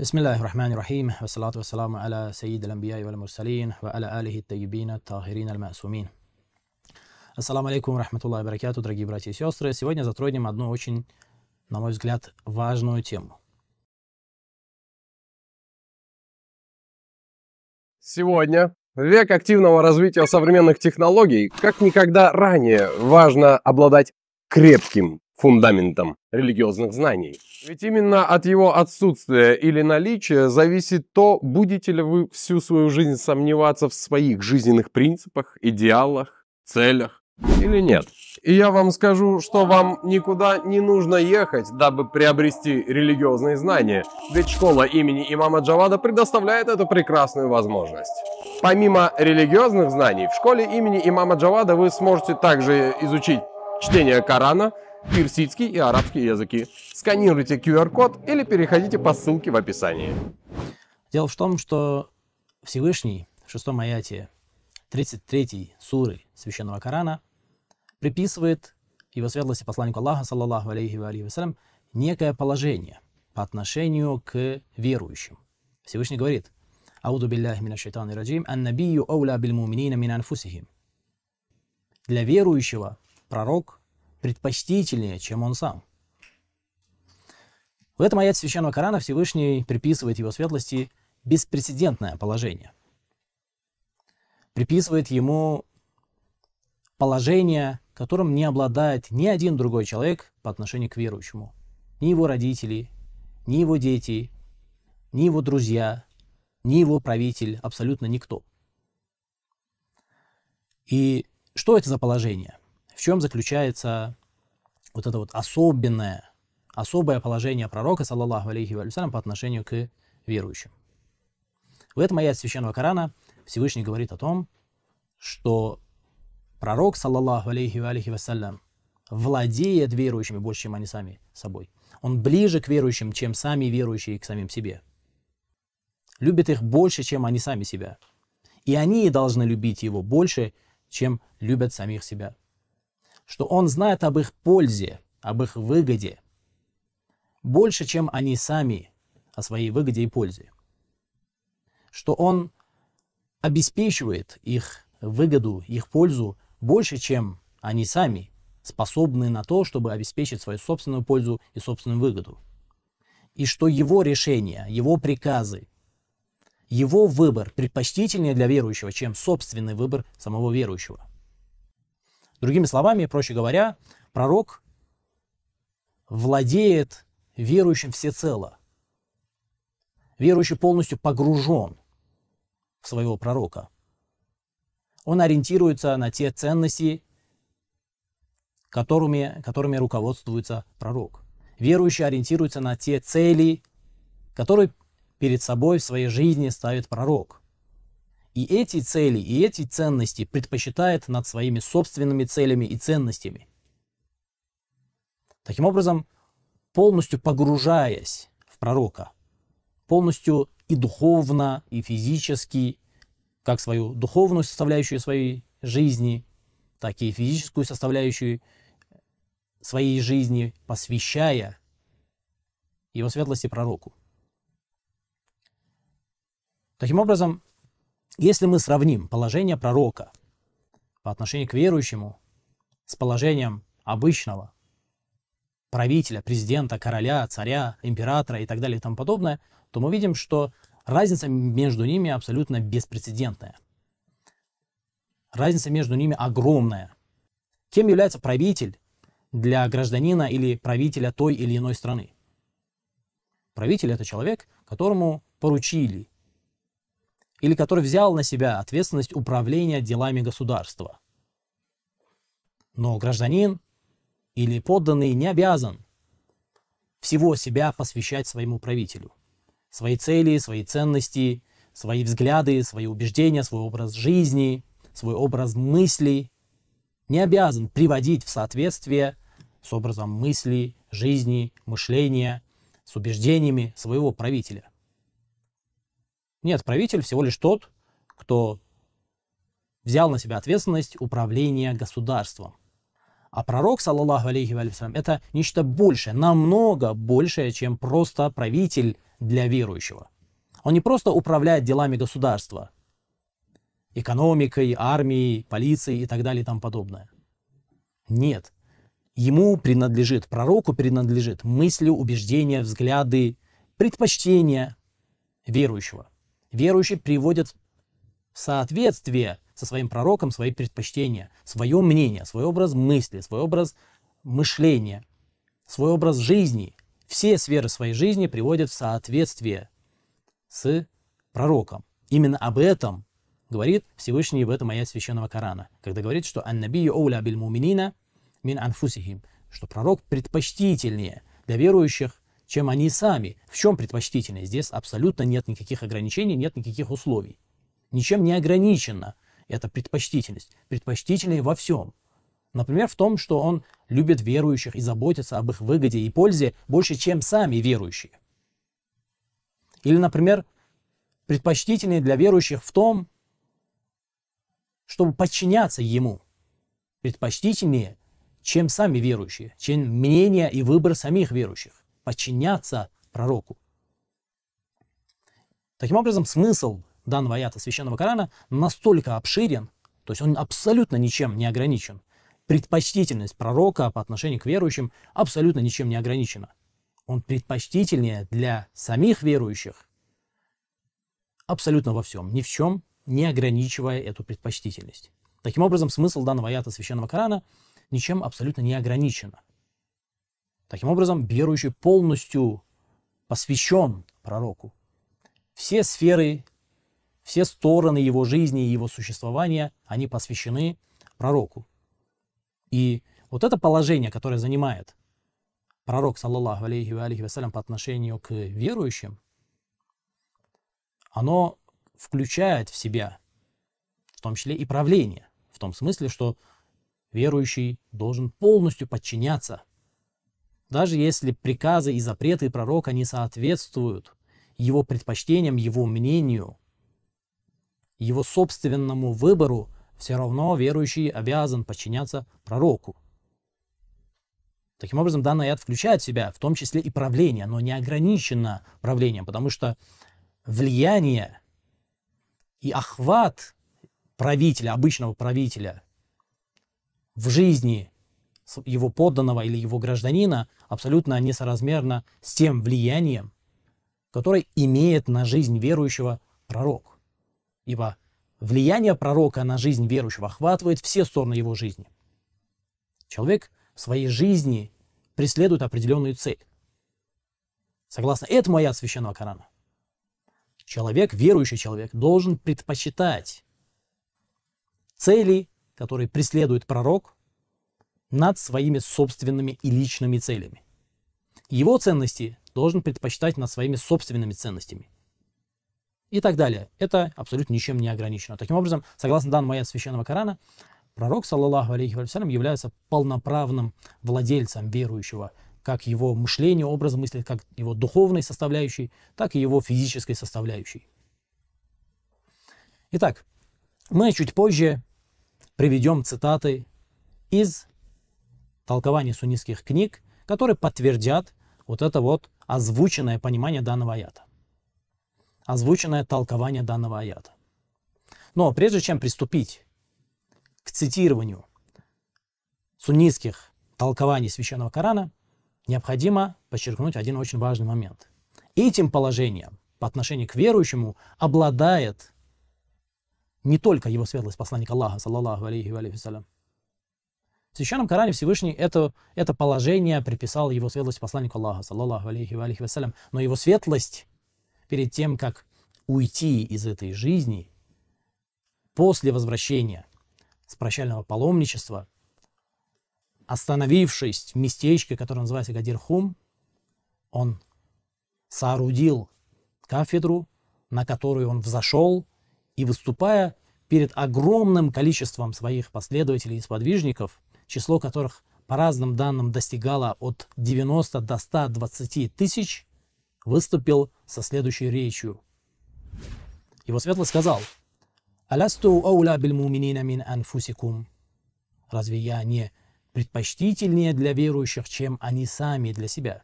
بسم الله الرحمن الرحيم والصلاة والسلام على سيد الأنبياء والمرسلين وعلى آله الطيبين الطاهرين المأسومين. Ассаламу алейкум, рахматуллах баракату, дорогие братья и сестры. Сегодня затронем одну очень, на мой взгляд, важную тему. Сегодня век активного развития современных технологий. Как никогда ранее важно обладать крепким фундаментом религиозных знаний. Ведь именно от его отсутствия или наличия зависит то, будете ли вы всю свою жизнь сомневаться в своих жизненных принципах, идеалах, целях или нет. И я вам скажу, что вам никуда не нужно ехать, дабы приобрести религиозные знания, ведь школа имени имама Джавада предоставляет эту прекрасную возможность. Помимо религиозных знаний, в школе имени имама Джавада вы сможете также изучить чтение Корана, персидский и арабский языки. Сканируйте QR-код или переходите по ссылке в описании. Дело в том, что Всевышний в шестом аяте 33 суры Священного Корана приписывает его светлости посланнику Аллаха, саллаллаху алейхи ва алейхи вассалям, некое положение по отношению к верующим. Всевышний говорит, «Ауду билляхи мина шайтани раджим, ан набию ауля биль муминина мин анфусихим». Для верующего пророк предпочтительнее, чем он сам. В этом аяте Священного Корана Всевышний приписывает его светлости беспрецедентное положение. Приписывает ему положение, которым не обладает ни один другой человек по отношению к верующему. Ни его родители, ни его дети, ни его друзья, ни его правитель, абсолютно никто. И что это за положение? чем заключается вот это вот особенное, особое положение пророка, саллаллаху алейхи вассалям, по отношению к верующим. В этом аят Священного Корана Всевышний говорит о том, что пророк, саллаллаху алейхи алейхи вассалям, владеет верующими больше, чем они сами собой. Он ближе к верующим, чем сами верующие к самим себе. Любит их больше, чем они сами себя. И они должны любить его больше, чем любят самих себя что он знает об их пользе, об их выгоде, больше, чем они сами о своей выгоде и пользе. Что он обеспечивает их выгоду, их пользу больше, чем они сами способны на то, чтобы обеспечить свою собственную пользу и собственную выгоду. И что его решения, его приказы, его выбор предпочтительнее для верующего, чем собственный выбор самого верующего – Другими словами, проще говоря, пророк владеет верующим всецело. Верующий полностью погружен в своего пророка. Он ориентируется на те ценности, которыми, которыми руководствуется пророк. Верующий ориентируется на те цели, которые перед собой в своей жизни ставит пророк и эти цели, и эти ценности предпочитает над своими собственными целями и ценностями. Таким образом, полностью погружаясь в пророка, полностью и духовно, и физически, как свою духовную составляющую своей жизни, так и физическую составляющую своей жизни, посвящая его светлости пророку. Таким образом, если мы сравним положение пророка по отношению к верующему с положением обычного правителя, президента, короля, царя, императора и так далее и тому подобное, то мы видим, что разница между ними абсолютно беспрецедентная. Разница между ними огромная. Кем является правитель для гражданина или правителя той или иной страны? Правитель – это человек, которому поручили или который взял на себя ответственность управления делами государства. Но гражданин или подданный не обязан всего себя посвящать своему правителю. Свои цели, свои ценности, свои взгляды, свои убеждения, свой образ жизни, свой образ мыслей не обязан приводить в соответствие с образом мысли, жизни, мышления, с убеждениями своего правителя. Нет, правитель всего лишь тот, кто взял на себя ответственность управления государством. А пророк, саллаллаху алейхи вассалям, это нечто большее, намного большее, чем просто правитель для верующего. Он не просто управляет делами государства, экономикой, армией, полицией и так далее и тому подобное. Нет. Ему принадлежит, пророку принадлежит мысли, убеждения, взгляды, предпочтения верующего. Верующий приводит в соответствие со своим пророком свои предпочтения, свое мнение, свой образ мысли, свой образ мышления, свой образ жизни. Все сферы своей жизни приводят в соответствие с пророком. Именно об этом говорит Всевышний в этом аяте Священного Корана, когда говорит, что «Ан-набию ауля биль муминина мин анфусихим», что пророк предпочтительнее для верующих, чем они сами. В чем предпочтительность? Здесь абсолютно нет никаких ограничений, нет никаких условий. Ничем не ограничено эта предпочтительность. Предпочтительнее во всем. Например, в том, что он любит верующих и заботится об их выгоде и пользе больше, чем сами верующие. Или, например, предпочтительнее для верующих в том, чтобы подчиняться ему. Предпочтительнее, чем сами верующие, чем мнение и выбор самих верующих подчиняться пророку. Таким образом, смысл данного аята Священного Корана настолько обширен, то есть он абсолютно ничем не ограничен. Предпочтительность пророка по отношению к верующим абсолютно ничем не ограничена. Он предпочтительнее для самих верующих абсолютно во всем, ни в чем не ограничивая эту предпочтительность. Таким образом, смысл данного аята Священного Корана ничем абсолютно не ограничен. Таким образом, верующий полностью посвящен пророку. Все сферы, все стороны его жизни и его существования, они посвящены пророку. И вот это положение, которое занимает пророк, саллаллаху алейхи ва алейхи вассалям, по отношению к верующим, оно включает в себя в том числе и правление, в том смысле, что верующий должен полностью подчиняться даже если приказы и запреты пророка не соответствуют его предпочтениям, его мнению, его собственному выбору, все равно верующий обязан подчиняться пророку. Таким образом, данный аят включает в себя в том числе и правление, но не ограничено правлением, потому что влияние и охват правителя, обычного правителя в жизни его подданного или его гражданина, абсолютно несоразмерно с тем влиянием, которое имеет на жизнь верующего пророк. Ибо влияние пророка на жизнь верующего охватывает все стороны его жизни. Человек в своей жизни преследует определенную цель. Согласно этому аят Священного Корана, человек, верующий человек, должен предпочитать цели, которые преследует пророк, над своими собственными и личными целями. Его ценности должен предпочитать над своими собственными ценностями. И так далее. Это абсолютно ничем не ограничено. Таким образом, согласно данным аят Священного Корана, пророк, саллаллаху алейхи вассалям, является полноправным владельцем верующего, как его мышление, образ мысли, как его духовной составляющей, так и его физической составляющей. Итак, мы чуть позже приведем цитаты из толкования суннитских книг, которые подтвердят вот это вот озвученное понимание данного аята, озвученное толкование данного аята. Но прежде чем приступить к цитированию суннитских толкований Священного Корана, необходимо подчеркнуть один очень важный момент. Этим положением по отношению к верующему обладает не только его светлость посланник Аллаха, саллаллаху алейхи ва алейхи в Священном Коране Всевышний это, это положение приписал его светлость посланнику Аллаха, саллаллаху алейхи ва алейхи вассалям. Но его светлость перед тем, как уйти из этой жизни, после возвращения с прощального паломничества, остановившись в местечке, которое называется Гадирхум, он соорудил кафедру, на которую он взошел, и выступая перед огромным количеством своих последователей и сподвижников, число которых по разным данным достигало от 90 до 120 тысяч, выступил со следующей речью. Его светло сказал, «Алясту ауля биль муминина мин анфусикум». Разве я не предпочтительнее для верующих, чем они сами для себя?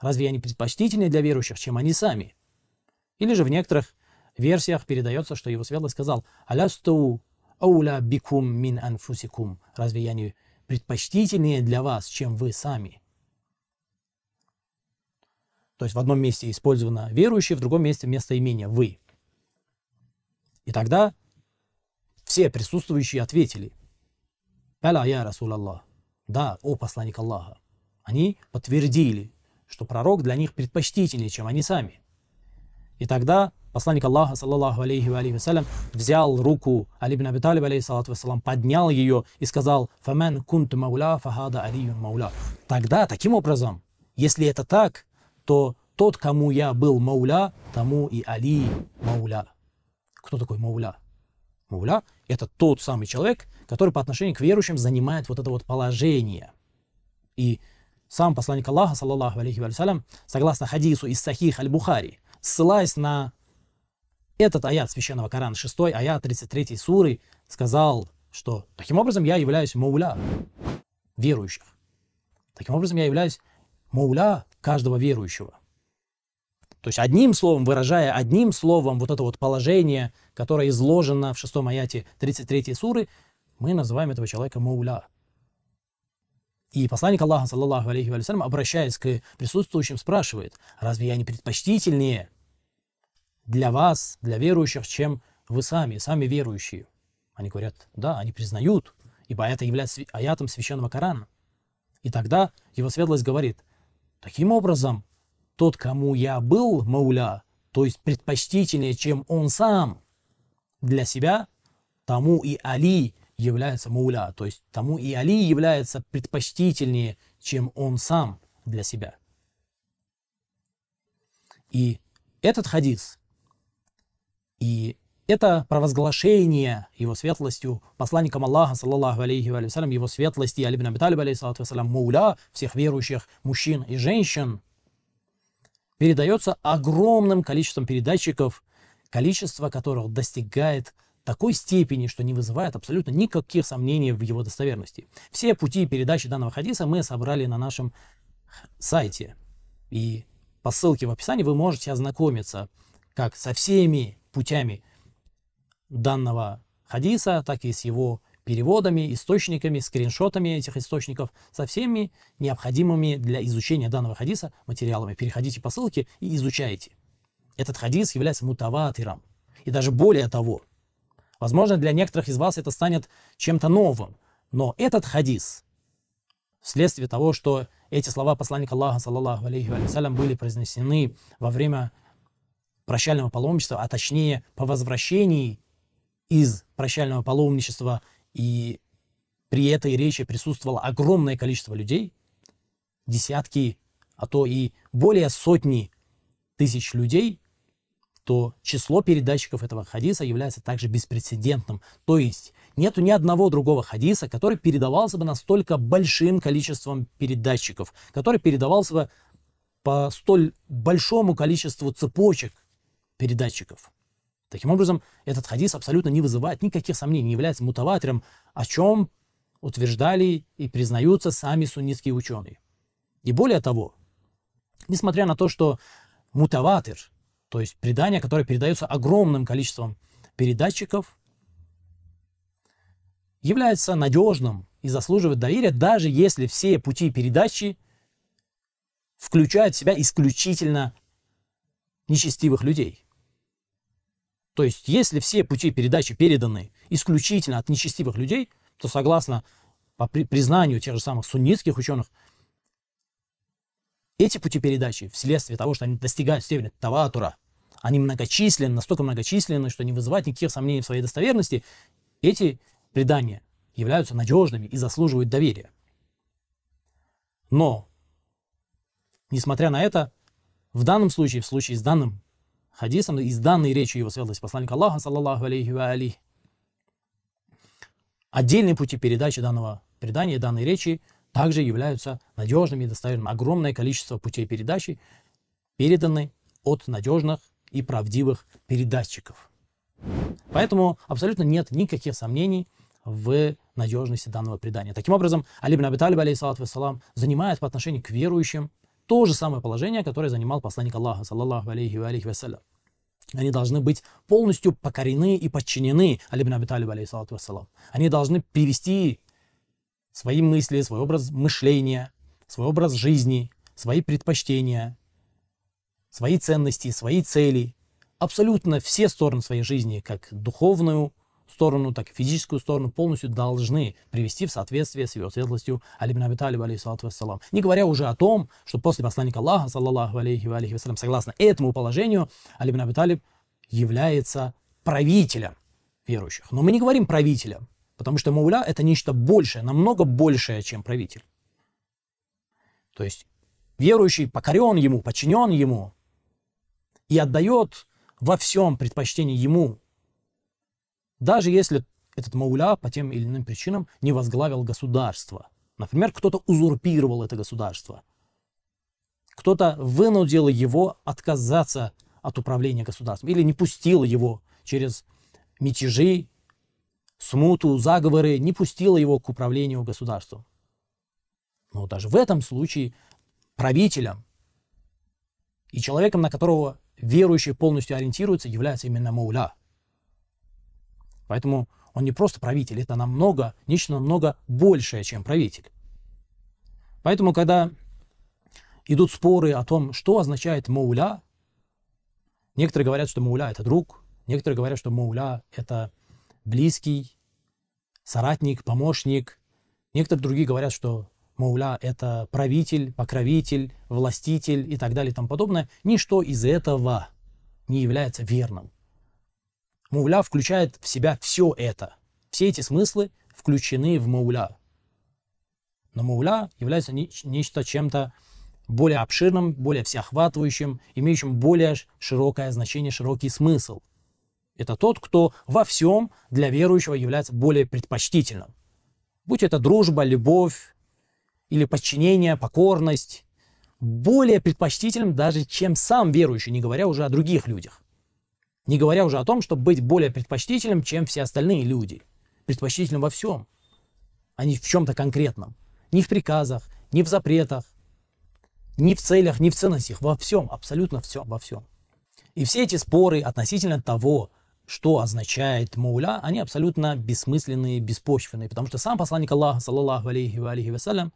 Разве я не предпочтительнее для верующих, чем они сами? Или же в некоторых версиях передается, что его светлость сказал «Алясту «Ауля бикум мин анфусикум». Разве я не предпочтительнее для вас, чем вы сами? То есть в одном месте использовано верующие, в другом месте местоимение «вы». И тогда все присутствующие ответили «Пала я Расул Аллах». Да, о посланник Аллаха. Они подтвердили, что пророк для них предпочтительнее, чем они сами. И тогда посланник Аллаха, саллаллаху алейхи ва алейхи взял руку Али ибн Аби Талиб, алейхиссалату вассалам, поднял ее и сказал «Фамен кунт мауля фахада алиюн мауля». Тогда, таким образом, если это так, то тот, кому я был мауля, тому и Али мауля. Кто такой мауля? Мауля – это тот самый человек, который по отношению к верующим занимает вот это вот положение. И сам посланник Аллаха, саллаллаху алейхи вассалям, согласно хадису из Сахих аль-Бухари – ссылаясь на этот аят священного Корана, 6 аят 33 суры, сказал, что таким образом я являюсь мауля верующих. Таким образом я являюсь мауля каждого верующего. То есть одним словом, выражая одним словом вот это вот положение, которое изложено в шестом аяте 33 суры, мы называем этого человека мауля. И посланник Аллаха, саллаллаху алейхи вассалям, обращаясь к присутствующим, спрашивает, разве я не предпочтительнее для вас, для верующих, чем вы сами, сами верующие? Они говорят, да, они признают, ибо это является аятом священного Корана. И тогда его светлость говорит, таким образом, тот, кому я был мауля, то есть предпочтительнее, чем он сам для себя, тому и Али, является мауля, то есть тому и Али является предпочтительнее, чем он сам для себя. И этот хадис, и это провозглашение его светлостью посланником Аллаха, саллаллаху алейхи вассалям, его светлости, Алибн Абиталиб, алейхиссалату вассалям, мауля всех верующих мужчин и женщин, передается огромным количеством передатчиков, количество которых достигает такой степени, что не вызывает абсолютно никаких сомнений в его достоверности. Все пути передачи данного хадиса мы собрали на нашем сайте. И по ссылке в описании вы можете ознакомиться как со всеми путями данного хадиса, так и с его переводами, источниками, скриншотами этих источников, со всеми необходимыми для изучения данного хадиса материалами. Переходите по ссылке и изучайте. Этот хадис является мутаватиром. И даже более того, Возможно, для некоторых из вас это станет чем-то новым. Но этот хадис, вследствие того, что эти слова посланника Аллаха, саллаллаху алейхи вассалям, были произнесены во время прощального паломничества, а точнее по возвращении из прощального паломничества, и при этой речи присутствовало огромное количество людей, десятки, а то и более сотни тысяч людей, что число передатчиков этого хадиса является также беспрецедентным. То есть нет ни одного другого хадиса, который передавался бы настолько большим количеством передатчиков, который передавался бы по столь большому количеству цепочек передатчиков. Таким образом, этот хадис абсолютно не вызывает никаких сомнений, не является мутаватором, о чем утверждали и признаются сами суннитские ученые. И более того, несмотря на то, что мутаватер – то есть предания, которые передаются огромным количеством передатчиков, является надежным и заслуживает доверия, даже если все пути передачи включают в себя исключительно нечестивых людей. То есть, если все пути передачи переданы исключительно от нечестивых людей, то согласно по признанию тех же самых суннитских ученых, эти пути передачи, вследствие того, что они достигают степени таватура, они многочисленны, настолько многочисленны, что не вызывают никаких сомнений в своей достоверности, эти предания являются надежными и заслуживают доверия. Но, несмотря на это, в данном случае, в случае с данным хадисом и с данной речью его светлости посланника Аллаха, саллаллаху алейхи ва алейхи, отдельные пути передачи данного предания, данной речи – также являются надежными и достоверными. Огромное количество путей передачи переданы от надежных и правдивых передатчиков. Поэтому абсолютно нет никаких сомнений в надежности данного предания. Таким образом, Алибн Абиталиб, алейсалату вассалам, занимает по отношению к верующим то же самое положение, которое занимал посланник Аллаха, саллаллаху алейхи ва алейхи вассалям. Они должны быть полностью покорены и подчинены Алибн Абиталиб, алейсалату вассалам. Они должны перевести свои мысли, свой образ мышления, свой образ жизни, свои предпочтения, свои ценности, свои цели. Абсолютно все стороны своей жизни, как духовную сторону, так и физическую сторону, полностью должны привести в соответствие с его светлостью Алибн Абиталиб, алейхиссалату вассалам. Не говоря уже о том, что после посланника Аллаха, саллаллаху алейхи ва алейхи вассалам, согласно этому положению, Алибн Абиталиб является правителем верующих. Но мы не говорим правителем, Потому что Мауля – это нечто большее, намного большее, чем правитель. То есть верующий покорен ему, подчинен ему и отдает во всем предпочтение ему, даже если этот Мауля по тем или иным причинам не возглавил государство. Например, кто-то узурпировал это государство. Кто-то вынудил его отказаться от управления государством или не пустил его через мятежи смуту, заговоры, не пустила его к управлению государством. Но даже в этом случае правителем и человеком, на которого верующие полностью ориентируются, является именно Мауля. Поэтому он не просто правитель, это намного, нечто намного большее, чем правитель. Поэтому, когда идут споры о том, что означает Мауля, некоторые говорят, что Мауля – это друг, некоторые говорят, что Мауля – это близкий, соратник, помощник. Некоторые другие говорят, что Мауля – это правитель, покровитель, властитель и так далее и тому подобное. Ничто из этого не является верным. Мауля включает в себя все это. Все эти смыслы включены в Мауля. Но Мауля является нечто чем-то более обширным, более всеохватывающим, имеющим более широкое значение, широкий смысл – это тот, кто во всем для верующего является более предпочтительным. Будь это дружба, любовь или подчинение, покорность, более предпочтительным даже, чем сам верующий, не говоря уже о других людях. Не говоря уже о том, чтобы быть более предпочтительным, чем все остальные люди. Предпочтительным во всем, а не в чем-то конкретном. Не в приказах, не в запретах, не в целях, не в ценностях, во всем, абсолютно всем, во всем. И все эти споры относительно того, что означает мауля, они абсолютно бессмысленные, беспочвенные, потому что сам посланник Аллаха, саллаллаху алейхи ва алейхи вассалям,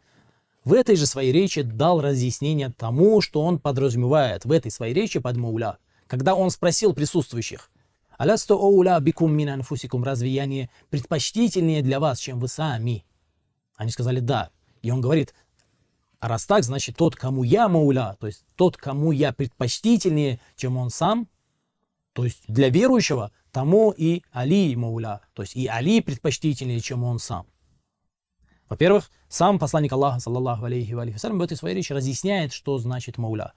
в этой же своей речи дал разъяснение тому, что он подразумевает в этой своей речи под мауля. Когда он спросил присутствующих, «Алясто оуля бикум мин анфусикум, разве я не предпочтительнее для вас, чем вы сами?» Они сказали «да». И он говорит, а раз так, значит, тот, кому я мауля, то есть тот, кому я предпочтительнее, чем он сам, то есть для верующего – тому и Али Мауля, то есть и Али предпочтительнее, чем он сам. Во-первых, сам посланник Аллаха, саллаллаху алейхи ва в этой своей речи разъясняет, что значит Мауля.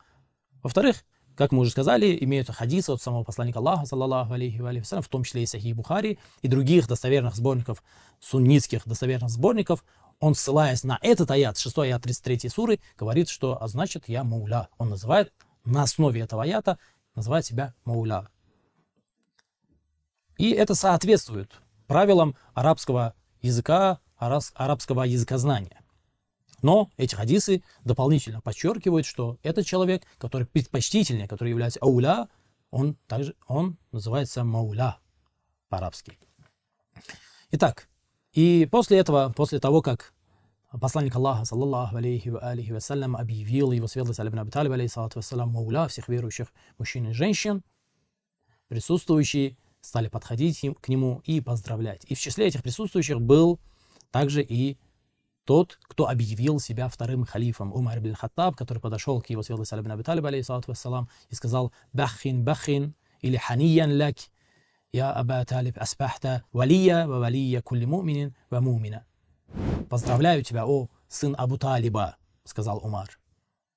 Во-вторых, как мы уже сказали, имеются хадисы от самого посланника Аллаха, саллаллаху алейхи ва вассалям, в том числе и Сахи Бухари, и других достоверных сборников, суннитских достоверных сборников, он, ссылаясь на этот аят, 6 аят 33 суры, говорит, что а значит я мауля. Он называет на основе этого аята, называет себя мауля. И это соответствует правилам арабского языка, арабского языкознания. Но эти хадисы дополнительно подчеркивают, что этот человек, который предпочтительнее, который является ауля, он также он называется мауля по-арабски. Итак, и после этого, после того, как посланник Аллаха, саллаллаху алейхи ва алейхи вассалям, объявил его светлость Алибн Абиталиб, алейхи салату вассалям, мауля всех верующих мужчин и женщин, присутствующие стали подходить к нему и поздравлять. И в числе этих присутствующих был также и тот, кто объявил себя вторым халифом, Умар бин Хаттаб, который подошел к его светлости Алибин Аби Талиб, алейхиссалату вассалам, и сказал «Бахин, бахин» или «Ханиян лак, я Аба Талиб аспахта валия ва валия кулли муминин ва мумина». «Поздравляю тебя, о сын Абу Талиба», — сказал Умар.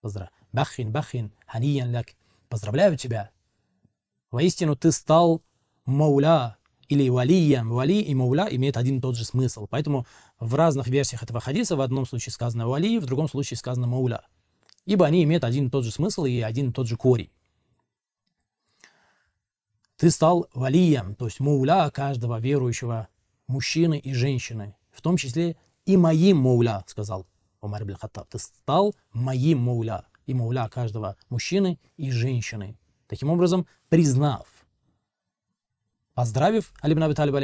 Поздравляю. «Бахин, бахин, ханиян лак». «Поздравляю тебя». Воистину ты стал мауля или валиям. Вали и мауля имеют один и тот же смысл. Поэтому в разных версиях этого хадиса в одном случае сказано вали, в другом случае сказано мауля. Ибо они имеют один и тот же смысл и один и тот же корень. Ты стал валием, то есть мауля каждого верующего мужчины и женщины, в том числе и моим мауля, сказал Умар Ибн Ты стал моим мауля и мауля каждого мужчины и женщины. Таким образом, признав поздравив Алибн Аби Талиб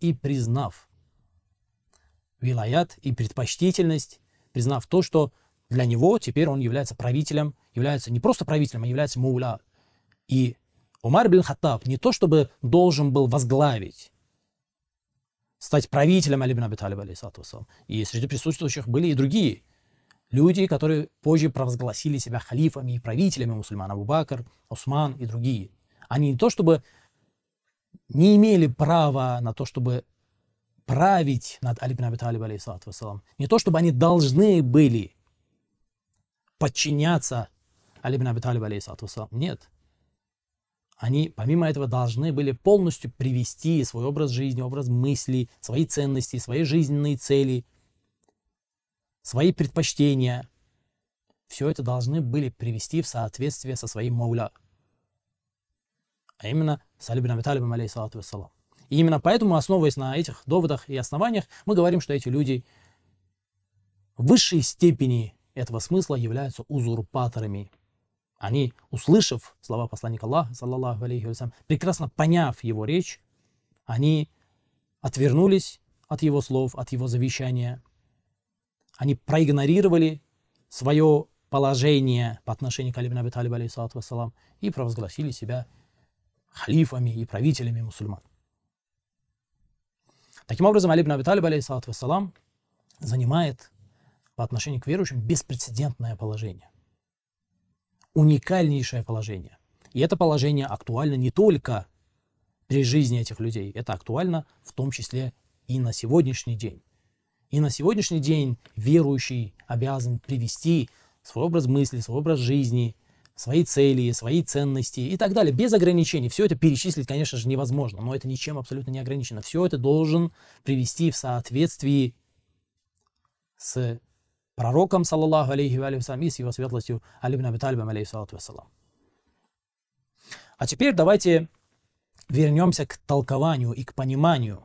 и признав вилаят и предпочтительность, признав то, что для него теперь он является правителем, является не просто правителем, а является мауля. И Умар бин Хаттаб не то чтобы должен был возглавить, стать правителем Алибн Аби Талиба, и среди присутствующих были и другие люди, которые позже провозгласили себя халифами и правителями мусульман, Абу Бакр, Усман и другие. Они не то чтобы не имели права на то, чтобы править над Алибин Аби Талиб, алейхиссалату вассалам. Не то, чтобы они должны были подчиняться Алибин Аби Талиб, алейхиссалату вассалам. Нет. Они, помимо этого, должны были полностью привести свой образ жизни, образ мыслей, свои ценности, свои жизненные цели, свои предпочтения. Все это должны были привести в соответствие со своим мауля, а именно с Али бин Аби Талибом, алейхиссалату вассалам. И именно поэтому, основываясь на этих доводах и основаниях, мы говорим, что эти люди в высшей степени этого смысла являются узурпаторами. Они, услышав слова посланника Аллаха, саллаллаху алейхи вассалям, прекрасно поняв его речь, они отвернулись от его слов, от его завещания. Они проигнорировали свое положение по отношению к Алибин Аби Талиб, алейхиссалату вассалам, и провозгласили себя халифами и правителями мусульман. Таким образом, Алибн Абиталиб, алейхиссалат вассалам, занимает по отношению к верующим беспрецедентное положение. Уникальнейшее положение. И это положение актуально не только при жизни этих людей, это актуально в том числе и на сегодняшний день. И на сегодняшний день верующий обязан привести свой образ мысли, свой образ жизни – свои цели, свои ценности и так далее, без ограничений. Все это перечислить, конечно же, невозможно, но это ничем абсолютно не ограничено. Все это должен привести в соответствии с пророком, саллаллаху алейхи ва алейхи и с его светлостью Алибн Абиталибом, алейхиссалату вассалам. А теперь давайте вернемся к толкованию и к пониманию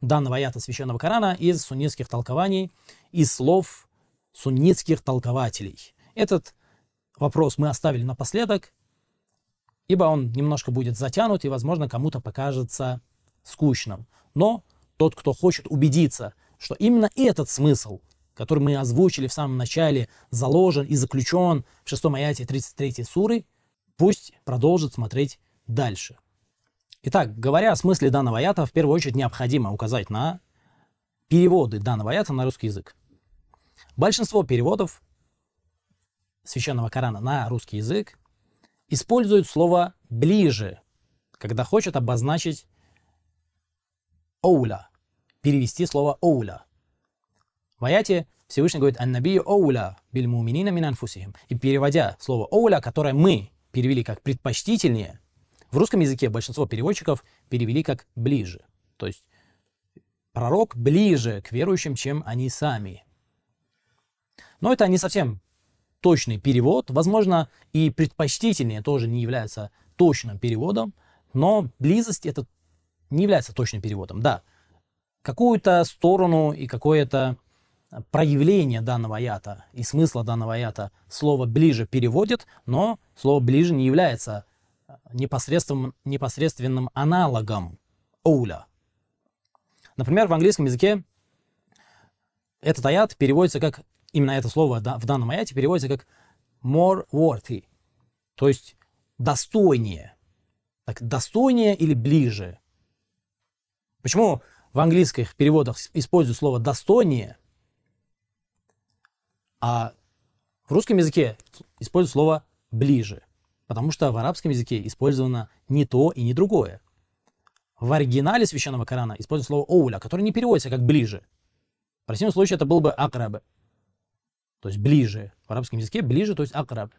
данного аята Священного Корана из суннитских толкований, из слов суннитских толкователей. Этот вопрос мы оставили напоследок, ибо он немножко будет затянут и, возможно, кому-то покажется скучным. Но тот, кто хочет убедиться, что именно этот смысл, который мы озвучили в самом начале, заложен и заключен в 6 аяте 33 суры, пусть продолжит смотреть дальше. Итак, говоря о смысле данного аята, в первую очередь необходимо указать на переводы данного аята на русский язык. Большинство переводов священного Корана на русский язык, используют слово «ближе», когда хочет обозначить «оуля», перевести слово «оуля». В аяте Всевышний говорит «Аннабию оуля биль муминина мин анфусихим». И переводя слово «оуля», которое мы перевели как «предпочтительнее», в русском языке большинство переводчиков перевели как «ближе». То есть пророк ближе к верующим, чем они сами. Но это не совсем точный перевод. Возможно, и предпочтительнее тоже не является точным переводом, но близость это не является точным переводом. Да, какую-то сторону и какое-то э, проявление данного аята и смысла данного аята слово «ближе» переводит, но слово «ближе» не является э, непосредственным, непосредственным аналогом «оуля». Например, в английском языке этот аят переводится как именно это слово в данном аяте переводится как more worthy, то есть достойнее. Так, достойнее или ближе. Почему в английских переводах используют слово «достойнее», а в русском языке используют слово «ближе», потому что в арабском языке использовано не то и не другое. В оригинале Священного Корана используют слово «оуля», которое не переводится как «ближе». В противном случае это был бы «акрабе», то есть ближе. В арабском языке ближе, то есть акраб.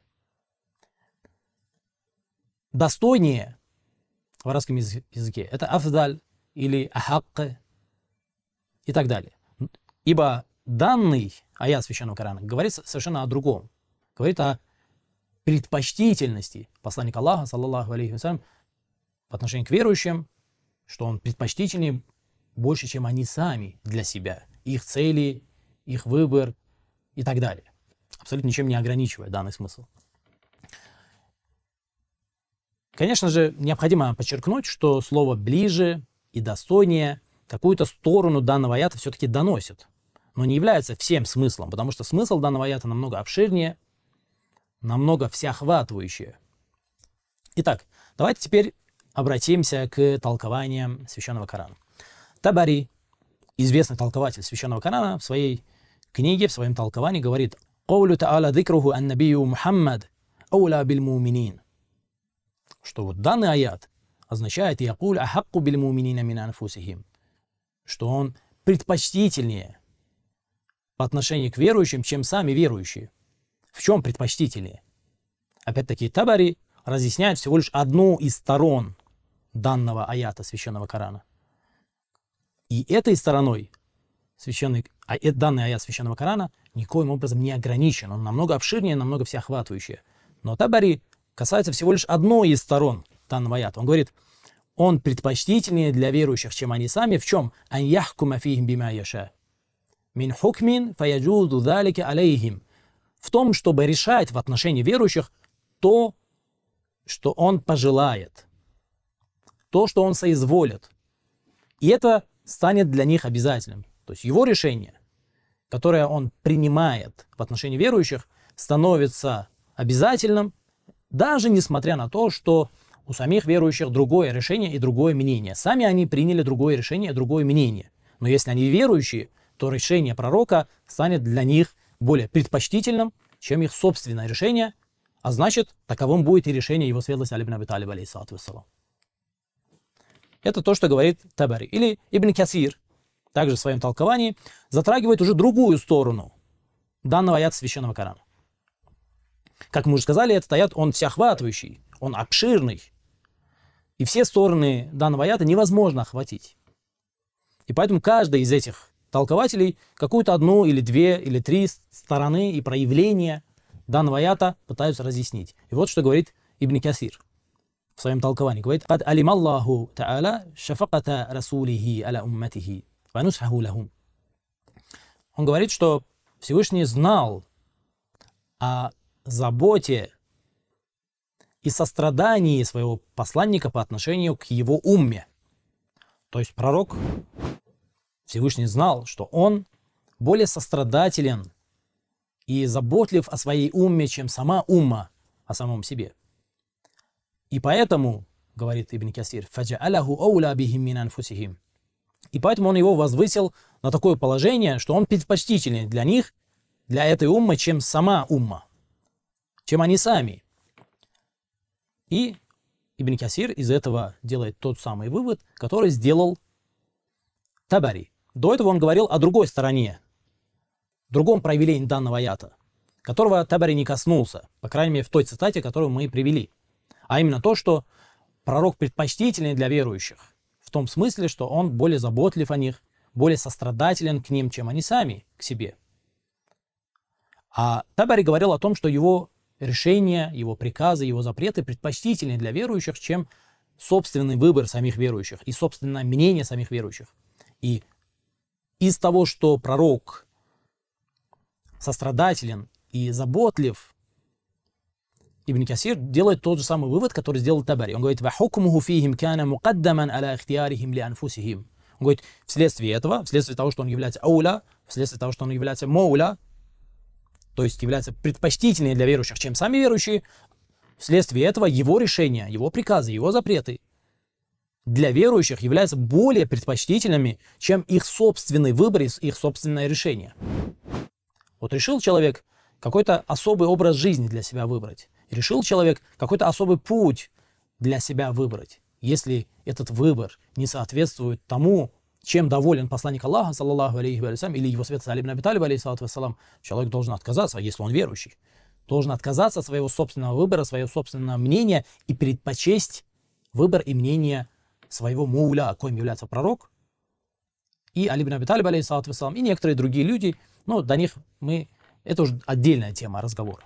Достойнее в арабском языке это афдаль или ахакка и так далее. Ибо данный аят Священного Корана говорит совершенно о другом. Говорит о предпочтительности посланника Аллаха, саллаллаху алейхи вассалям, в отношении к верующим, что он предпочтительнее больше, чем они сами для себя. Их цели, их выбор, и так далее. Абсолютно ничем не ограничивая данный смысл. Конечно же, необходимо подчеркнуть, что слово «ближе» и «достойнее» какую-то сторону данного аята все-таки доносит, но не является всем смыслом, потому что смысл данного аята намного обширнее, намного всеохватывающее. Итак, давайте теперь обратимся к толкованиям Священного Корана. Табари, известный толкователь Священного Корана, в своей книге в своем толковании говорит «Коулю та'аля дикруху ан набию Мухаммад ауля биль муминин». Что вот данный аят означает «Якуль ахакку биль муминина мин анфусихим», что он предпочтительнее по отношению к верующим, чем сами верующие. В чем предпочтительнее? Опять-таки Табари разъясняет всего лишь одну из сторон данного аята Священного Корана. И этой стороной Священный а данный аят Священного Корана никоим образом не ограничен. Он намного обширнее, намного всеохватывающее. Но Табари касается всего лишь одной из сторон данного аята. Он говорит, он предпочтительнее для верующих, чем они сами. В чем? «Ан яхкума фихим бима яша». «Мин хукмин фаяджуду далике алейхим». В том, чтобы решать в отношении верующих то, что он пожелает. То, что он соизволит. И это станет для них обязательным. То есть его решение которое он принимает в отношении верующих, становится обязательным, даже несмотря на то, что у самих верующих другое решение и другое мнение. Сами они приняли другое решение и другое мнение. Но если они верующие, то решение пророка станет для них более предпочтительным, чем их собственное решение, а значит, таковым будет и решение его светлости Алибн Абиталиба, алейсалату Это то, что говорит Табари. Или Ибн Касир, также в своем толковании затрагивает уже другую сторону данного аята Священного Корана. Как мы уже сказали, этот аят, он всеохватывающий, он обширный. И все стороны данного аята невозможно охватить. И поэтому каждый из этих толкователей какую-то одну или две или три стороны и проявления данного аята пытаются разъяснить. И вот что говорит Ибн Касир в своем толковании. Говорит, «Кад алималлаху та'аля шафаката расулихи аля умматихи». Он говорит, что Всевышний знал о заботе и сострадании своего посланника по отношению к его умме. То есть пророк Всевышний знал, что он более сострадателен и заботлив о своей умме, чем сама умма о самом себе. И поэтому, говорит Ибн Касир, «Фаджа'аляху ауля бихим мин анфусихим». И поэтому он его возвысил на такое положение, что он предпочтительнее для них, для этой уммы, чем сама умма, чем они сами. И Ибн Касир из этого делает тот самый вывод, который сделал Табари. До этого он говорил о другой стороне, другом проявлении данного аята, которого Табари не коснулся, по крайней мере в той цитате, которую мы привели. А именно то, что пророк предпочтительный для верующих – в том смысле, что он более заботлив о них, более сострадателен к ним, чем они сами к себе. А Табари говорил о том, что его решения, его приказы, его запреты предпочтительны для верующих, чем собственный выбор самих верующих и собственное мнение самих верующих. И из того, что пророк сострадателен и заботлив Ибн Касир делает тот же самый вывод, который сделал Табари. Он говорит, «Вахукмуху фихим кана мукаддаман аля ихтиярихим ли анфусихим». Он говорит, вследствие этого, вследствие того, что он является ауля, вследствие того, что он является моуля, то есть является предпочтительнее для верующих, чем сами верующие, вследствие этого его решения, его приказы, его запреты для верующих являются более предпочтительными, чем их собственный выбор и их собственное решение. Вот решил человек какой-то особый образ жизни для себя выбрать решил человек какой-то особый путь для себя выбрать, если этот выбор не соответствует тому, чем доволен посланник Аллаха, саллаллаху алейхи вассалям, или его свет Салиб Абиталиб, алейхиссалату вассалам, человек должен отказаться, если он верующий, должен отказаться от своего собственного выбора, своего собственного мнения и предпочесть выбор и мнение своего муля, коим является пророк, и Алибн Абиталиб, алейхиссалату вассалам, и некоторые другие люди, но ну, до них мы... Это уже отдельная тема разговора.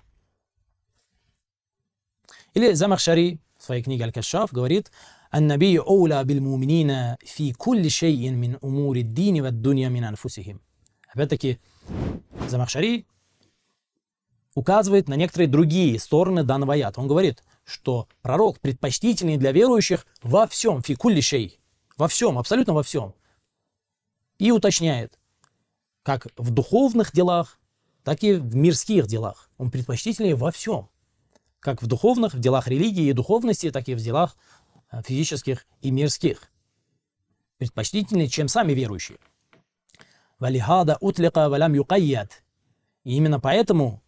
Или Замахшари в своей книге Аль-Кашаф говорит, «Ан-набий ауля бил муминина фи кулли шейин мин умури дини вад дунья мин анфусихим». Опять-таки, Замахшари указывает на некоторые другие стороны данного аята. Он говорит, что пророк предпочтительный для верующих во всем, фикуллищей, во всем, абсолютно во всем. И уточняет, как в духовных делах, так и в мирских делах. Он предпочтительнее во всем как в духовных, в делах религии и духовности, так и в делах э, физических и мирских. Предпочтительнее, чем сами верующие. Валихада утлика валям юкайят. И именно поэтому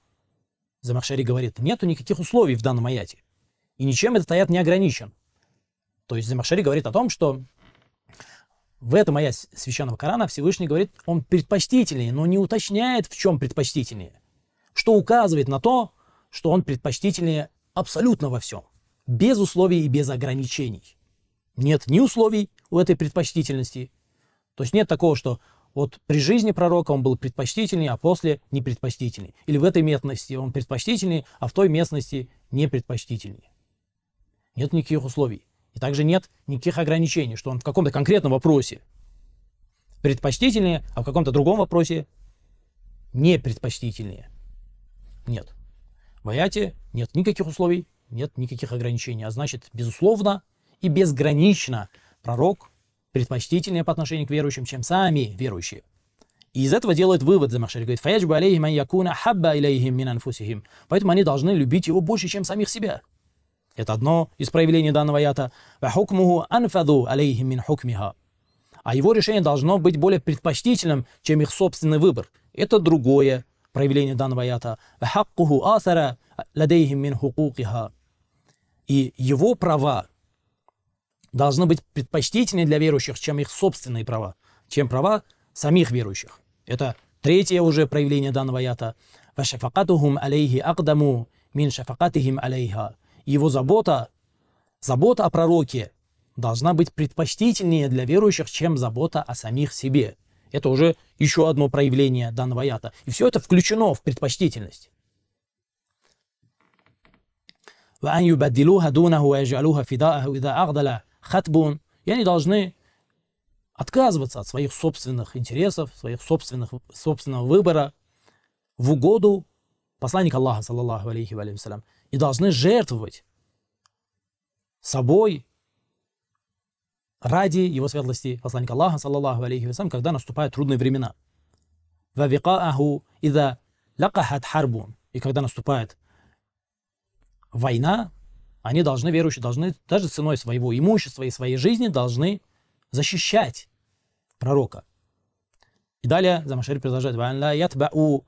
Замахшари говорит, нету никаких условий в данном аяте. И ничем этот аят не ограничен. То есть Замахшари говорит о том, что в этом аяте Священного Корана Всевышний говорит, он предпочтительнее, но не уточняет, в чем предпочтительнее. Что указывает на то, что он предпочтительнее абсолютно во всем, без условий и без ограничений. Нет ни условий у этой предпочтительности, то есть нет такого, что вот при жизни пророка он был предпочтительный, а после непредпочтительный. Или в этой местности он предпочтительный, а в той местности непредпочтительный. Нет никаких условий. И также нет никаких ограничений, что он в каком-то конкретном вопросе предпочтительнее, а в каком-то другом вопросе непредпочтительнее. Нет. В нет никаких условий, нет никаких ограничений. А значит, безусловно и безгранично пророк предпочтительнее по отношению к верующим, чем сами верующие. И из этого делает вывод Замахшир. Говорит, Поэтому они должны любить его больше, чем самих себя. Это одно из проявлений данного аята. анфаду А его решение должно быть более предпочтительным, чем их собственный выбор. Это другое проявление данного аята. «Хаккуху асара ладейхим мин хукукиха». И его права должны быть предпочтительнее для верующих, чем их собственные права, чем права самих верующих. Это третье уже проявление данного аята. «Вашафакатухум алейхи акдаму мин шафакатихим алейха». Его забота, забота о пророке должна быть предпочтительнее для верующих, чем забота о самих себе – это уже еще одно проявление данного аята. И все это включено в предпочтительность. И они должны отказываться от своих собственных интересов, своих собственных, собственного выбора в угоду посланника Аллаха, саллаллаху алейхи ва и должны жертвовать собой ради его светлости посланника Аллаха, саллаллаху алейхи вассалям. когда наступают трудные времена. Вавикааху ида лакахат харбун. И когда наступает война, они должны, верующие, должны даже ценой своего имущества и своей жизни должны защищать пророка. И далее Замашир продолжает. وَأَنْ لَا يَتْبَعُوا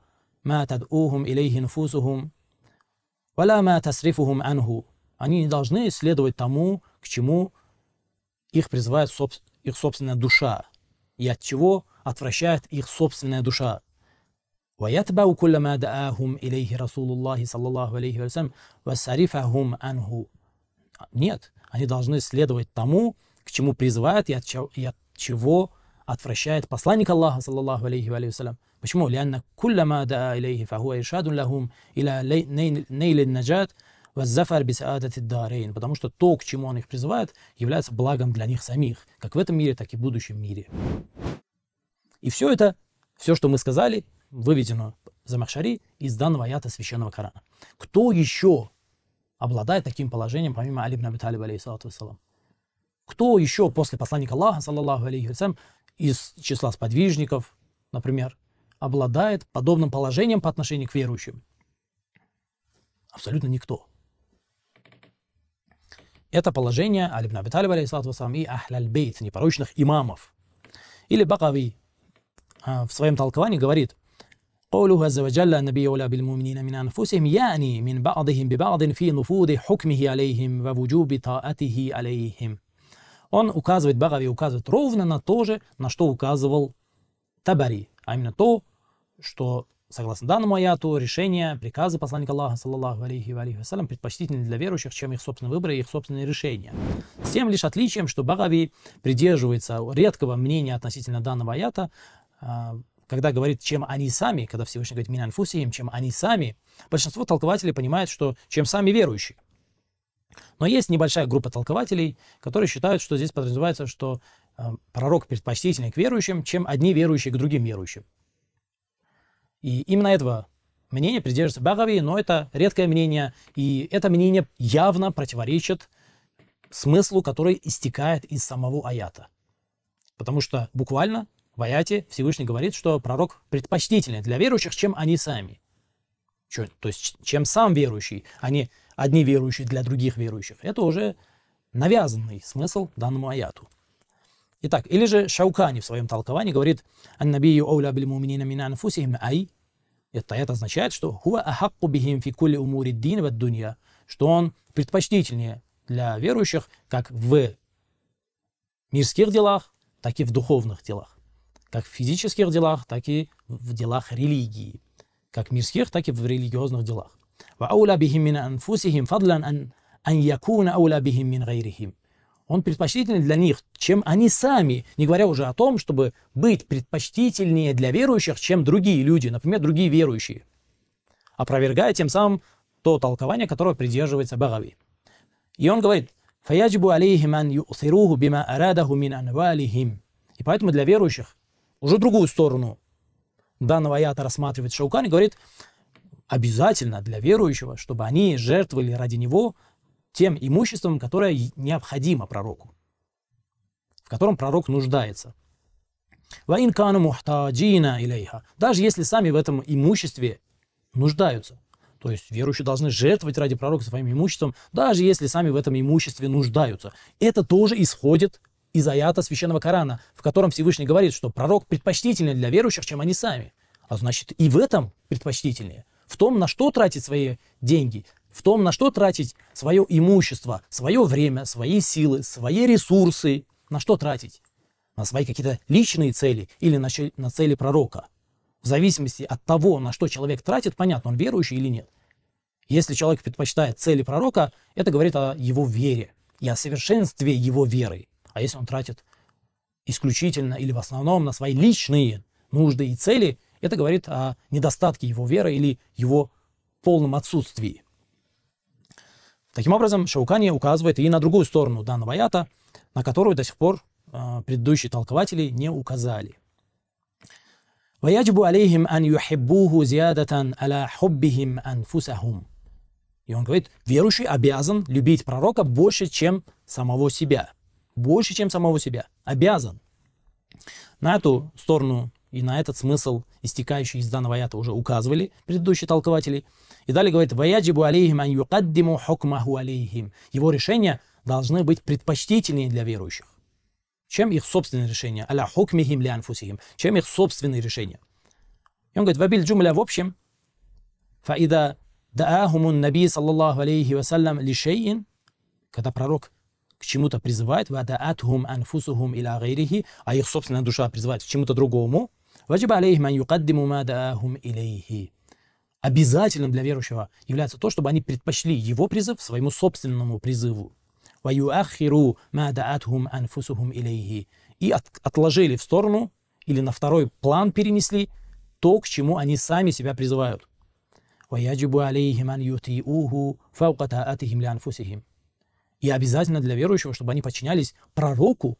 مَا تَدْعُوهُمْ إِلَيْهِ نُفُوسُهُمْ وَلَا مَا تَسْرِفُهُمْ анху. Они не должны следовать тому, к чему их призывает соб... их собственная душа, и от чего отвращает их собственная душа. ويتبع كل ما دعاهم إليه رسول الله صلى الله عليه وسلم وصرفهم عنه Нет, они должны следовать тому, к чему призывает и от чего, и от чего отвращает посланник Аллаха, саллаллаху алейхи ва салям. Почему? لأن كل ما دعا إليه فهو إرشاد لهم إلى نيل النجاة «Ваззафар бисаадати дарейн», потому что то, к чему он их призывает, является благом для них самих, как в этом мире, так и в будущем мире. И все это, все, что мы сказали, выведено за Махшари из данного аята Священного Корана. Кто еще обладает таким положением, помимо Алибна ибн Аби Талиба, алейхиссалату вассалам? Кто еще после посланника Аллаха, саллаллаху алейхи вассалям, из числа сподвижников, например, обладает подобным положением по отношению к верующим? Абсолютно никто. Это положение Алибн Аби Талиб, и Ахляль Бейт, непорочных имамов. Или Бакави а, в своем толковании говорит, قوله عز وجل النبي أولى بالمؤمنين من أنفسهم يعني من بعضهم ببعض في نفوذ حكمه عليهم ووجوب طاعته عليهم Он указывает, Багави указывает ровно на то же, на что указывал Табари, а именно то, что Согласно данному аяту, решения, приказы посланника Аллаха, саллаллаху алейхи ва алейхи вассалям, предпочтительны для верующих, чем их собственные выборы и их собственные решения. С тем лишь отличием, что Багави придерживается редкого мнения относительно данного аята, а, когда говорит, чем они сами, когда Всевышний говорит «минан фусием», чем они сами, большинство толкователей понимает, что чем сами верующие. Но есть небольшая группа толкователей, которые считают, что здесь подразумевается, что а, пророк предпочтительный к верующим, чем одни верующие к другим верующим. И именно этого мнения придерживается Багави, но это редкое мнение, и это мнение явно противоречит смыслу, который истекает из самого аята. Потому что буквально в аяте Всевышний говорит, что пророк предпочтительнее для верующих, чем они сами. Че, то есть, чем сам верующий, а не одни верующие для других верующих. Это уже навязанный смысл данному аяту. Итак, или же Шаукани в своем толковании говорит «Аннабию ауля биль муминина мина анфусихим ай». Это, это означает, что «Хуа ахакку бихим фи кулли умури дин вад дунья», что он предпочтительнее для верующих как в мирских делах, так и в духовных делах, как в физических делах, так и в делах религии, как в мирских, так и в религиозных делах. «Ва ауля бихим мина анфусихим фадлан ан, ан якуна ауля бихим мин гайрихим». Он предпочтительнее для них, чем они сами, не говоря уже о том, чтобы быть предпочтительнее для верующих, чем другие люди, например, другие верующие, опровергая тем самым то толкование, которое придерживается Багави. И он говорит, «Фаяджибу алейхим ан юусируху бима арадаху И поэтому для верующих уже другую сторону данного аята рассматривает Шаукан и говорит, обязательно для верующего, чтобы они жертвовали ради него тем имуществом, которое необходимо пророку, в котором пророк нуждается. Даже если сами в этом имуществе нуждаются. То есть верующие должны жертвовать ради пророка своим имуществом, даже если сами в этом имуществе нуждаются. Это тоже исходит из аята Священного Корана, в котором Всевышний говорит, что пророк предпочтительнее для верующих, чем они сами. А значит, и в этом предпочтительнее. В том, на что тратить свои деньги, в том, на что тратить свое имущество, свое время, свои силы, свои ресурсы, на что тратить? На свои какие-то личные цели или на, цели пророка. В зависимости от того, на что человек тратит, понятно, он верующий или нет. Если человек предпочитает цели пророка, это говорит о его вере и о совершенстве его веры. А если он тратит исключительно или в основном на свои личные нужды и цели, это говорит о недостатке его веры или его полном отсутствии. Таким образом, Шаукани указывает и на другую сторону данного аята, на которую до сих пор э, предыдущие толкователи не указали. И он говорит, верующий обязан любить пророка больше, чем самого себя. Больше, чем самого себя. Обязан. На эту сторону и на этот смысл, истекающий из данного аята, уже указывали предыдущие толкователи – и далее говорит, «Ваяджибу алейхим ан юкаддиму хукмаху алейхим». Его решения должны быть предпочтительнее для верующих, чем их собственные решения. «Аля хукмихим ли анфусихим», чем их собственные решения. И он говорит, «Вабиль джумля в общем, фаида даахумун наби, саллаллаху алейхи вассалям, лишейин», когда пророк к чему-то призывает, «вадаатхум анфусухум иля гайрихи», а их собственная душа призывает к чему-то другому, «ваджиба алейхим ан юкаддиму ма даахум илейхи» обязательным для верующего является то, чтобы они предпочли его призыв своему собственному призыву. И отложили в сторону или на второй план перенесли то, к чему они сами себя призывают. И обязательно для верующего, чтобы они подчинялись пророку,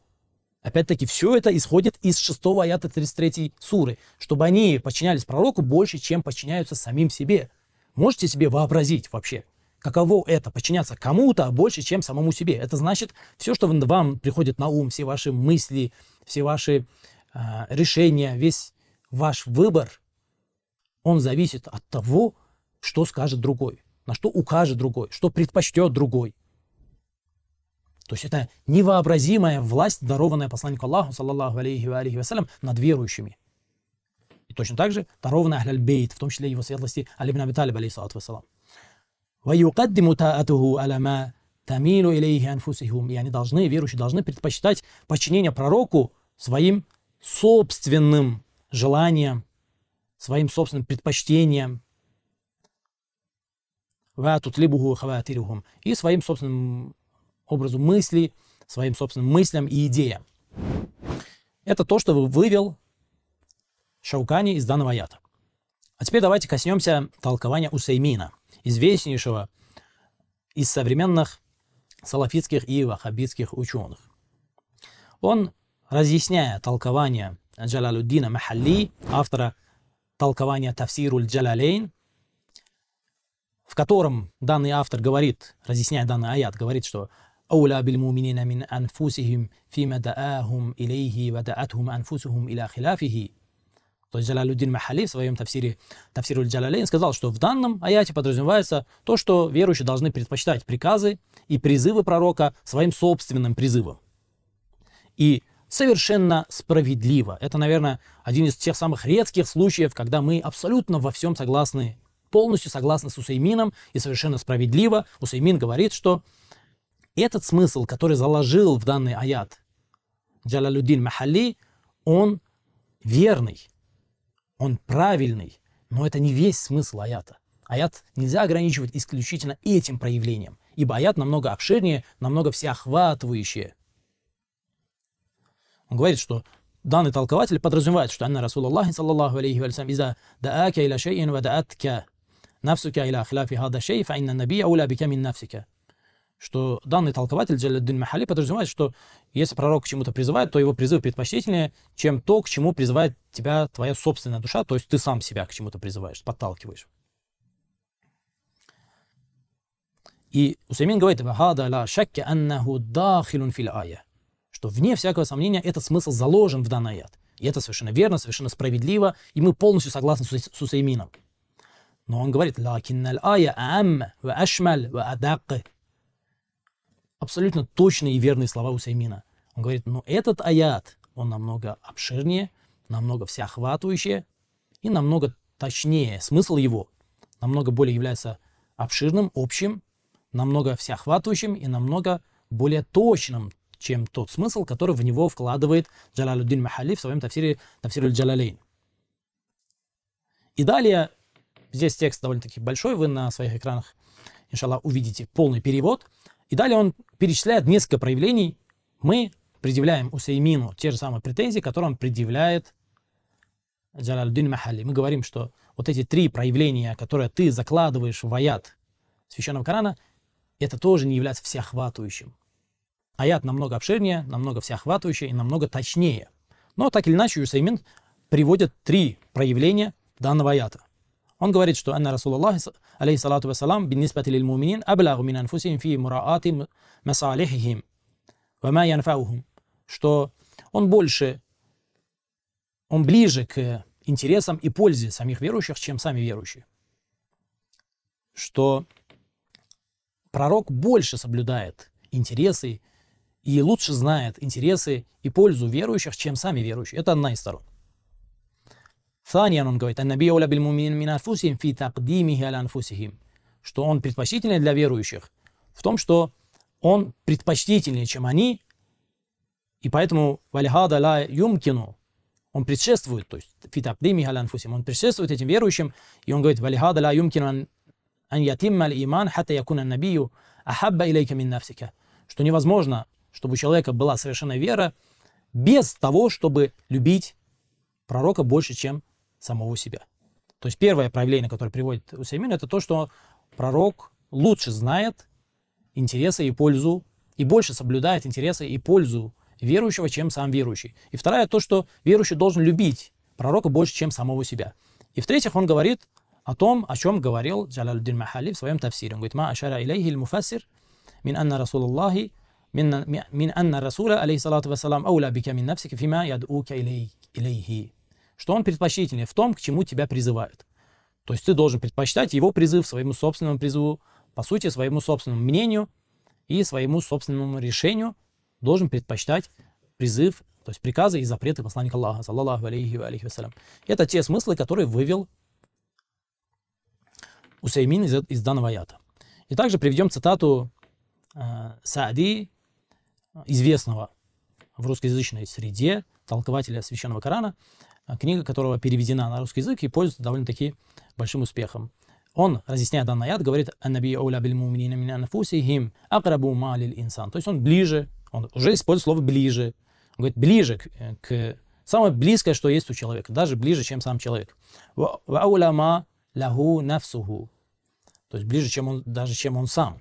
Опять-таки, все это исходит из 6 аята 33 суры, чтобы они подчинялись пророку больше, чем подчиняются самим себе. Можете себе вообразить вообще, каково это, подчиняться кому-то больше, чем самому себе. Это значит, все, что вам приходит на ум, все ваши мысли, все ваши э, решения, весь ваш выбор, он зависит от того, что скажет другой, на что укажет другой, что предпочтет другой. То есть это невообразимая власть, дарованная посланнику Аллаху, саллаллаху алейхи ва алейхи вассалям, над верующими. И точно так же дарованная Ахляль Бейт, в том числе его светлости Алибн Абиталиб, алейхиссалату вассалам. وَيُقَدِّمُ تَاَتُهُ عَلَى مَا тамилу илейхи анфусихум. И они должны, верующие должны предпочитать подчинение пророку своим собственным желаниям, своим собственным предпочтениям. Ва тут либуху И своим собственным образу мыслей, своим собственным мыслям и идеям. Это то, что вывел Шаукани из данного аята. А теперь давайте коснемся толкования Усеймина, известнейшего из современных салафитских и ваххабитских ученых. Он, разъясняя толкование Джалалуддина Махалли, автора толкования Тафсируль Джалалейн, в котором данный автор говорит, разъясняя данный аят, говорит, что أولى بالمؤمنين من أنفسهم فيما دعاهم إليه ودعتهم أنفسهم إلى خلافه То есть Джалалюддин Махали в своем тафсире, тафсиру Джалалейн, сказал, что в данном аяте подразумевается то, что верующие должны предпочитать приказы и призывы пророка своим собственным призывом. И совершенно справедливо. Это, наверное, один из тех самых редких случаев, когда мы абсолютно во всем согласны, полностью согласны с Усеймином и совершенно справедливо. Усеймин говорит, что и этот смысл, который заложил в данный аят Джалалюдин Махали, он верный, он правильный, но это не весь смысл аята. Аят нельзя ограничивать исключительно этим проявлением, ибо аят намного обширнее, намного всеохватывающее. Он говорит, что данный толкователь подразумевает, что «Анна Расулаллахи, саллаллаху алейхи валсам, иза даака иля шейин ва даатка, нафсука иля ахляфи хада шей, фа инна набия уля бика мин нафсика» что данный толкователь Джаляддин Махали подразумевает, что если пророк к чему-то призывает, то его призыв предпочтительнее, чем то, к чему призывает тебя твоя собственная душа, то есть ты сам себя к чему-то призываешь, подталкиваешь. И усеймин говорит, ла шакки аннаху дахилун фил ая, что вне всякого сомнения этот смысл заложен в данный аят. И это совершенно верно, совершенно справедливо, и мы полностью согласны с усеймином. Но он говорит, лакинналь ая амма ва ашмаль ва адакы абсолютно точные и верные слова Усеймина. Он говорит, "Ну, этот аят, он намного обширнее, намного всеохватывающее и намного точнее. Смысл его намного более является обширным, общим, намного всеохватывающим и намного более точным, чем тот смысл, который в него вкладывает Джалалюддин Махали в своем тафсире, тафсире Джалалейн. И далее, здесь текст довольно-таки большой, вы на своих экранах, иншаллах, увидите полный перевод – и далее он перечисляет несколько проявлений. Мы предъявляем Усеймину те же самые претензии, которые он предъявляет Джалальдин Махали. Мы говорим, что вот эти три проявления, которые ты закладываешь в аят Священного Корана, это тоже не является всеохватывающим. Аят намного обширнее, намного всеохватывающий и намного точнее. Но так или иначе Юсеймин приводит три проявления данного аята. Он говорит, что «Анна Расулаллах, алейхиссалату вассалам, биннисбати лил муминин, аблагу мин анфусихим фи мураати масалихихим, вама янфаухум». Что он больше, он ближе к интересам и пользе самих верующих, чем сами верующие. Что пророк больше соблюдает интересы и лучше знает интересы и пользу верующих, чем сами верующие. Это одна из сторон. Санья он говорит, «Аннаби ауля биль минафусим фи тaqдимихи аля анфусихим», что он предпочтительнее для верующих в том, что он предпочтительнее, чем они, и поэтому вальхада ла юмкину, он предшествует, то есть фитапдими галянфусим, он предшествует этим верующим, и он говорит, вальхада ла юмкину ан ятимма иман хата якуна набию ахабба илейка мин нафсика, что невозможно, чтобы у человека была совершенная вера без того, чтобы любить пророка больше, чем самого себя. То есть первое проявление, которое приводит Усеймин, это то, что пророк лучше знает интересы и пользу, и больше соблюдает интересы и пользу верующего, чем сам верующий. И второе, то, что верующий должен любить пророка больше, чем самого себя. И в-третьих, он говорит о том, о чем говорил Джалалуддин Махали в своем тафсире. Он говорит, «Ма ашара илейхи муфассир мин анна Расулаллахи мин анна Расула, алейхи салату вассалам, ауля бика мин нафсика фима ядуука илейхи» что он предпочтительнее в том, к чему тебя призывают. То есть ты должен предпочитать его призыв своему собственному призыву, по сути, своему собственному мнению и своему собственному решению должен предпочитать призыв, то есть приказы и запреты посланника Аллаха, саллаллаху алейхи ва алейхи вассалям. Это те смыслы, которые вывел Усеймин из, из данного аята. И также приведем цитату э, Саади, известного в русскоязычной среде толкователя священного Корана, а книга которого переведена на русский язык и пользуется довольно-таки большим успехом. Он, разъясняя данный аят, говорит «Анаби ауля биль муминина мин анфусихим акрабу малил инсан». То есть он ближе, он уже использует слово «ближе». Он говорит «ближе к, э, к самое близкое, что есть у человека, даже ближе, чем сам человек. Вауляма лаху нафсуху. То есть ближе, чем он, даже чем он сам.